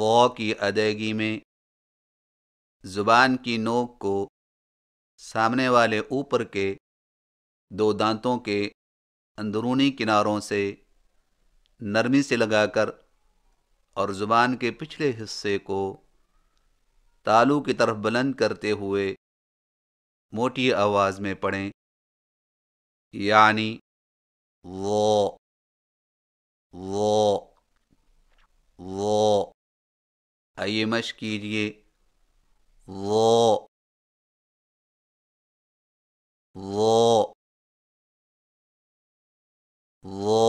व की अदायगी में ज़ुबान की नोक को सामने वाले ऊपर के दो दांतों के अंदरूनी किनारों से नरमी से लगाकर और ज़ुबान के पिछले हिस्से को तालू की तरफ बुलंद करते हुए मोटी आवाज़ में पढ़ें यानी वो वो वो आइए मश कीजिए वो वो वो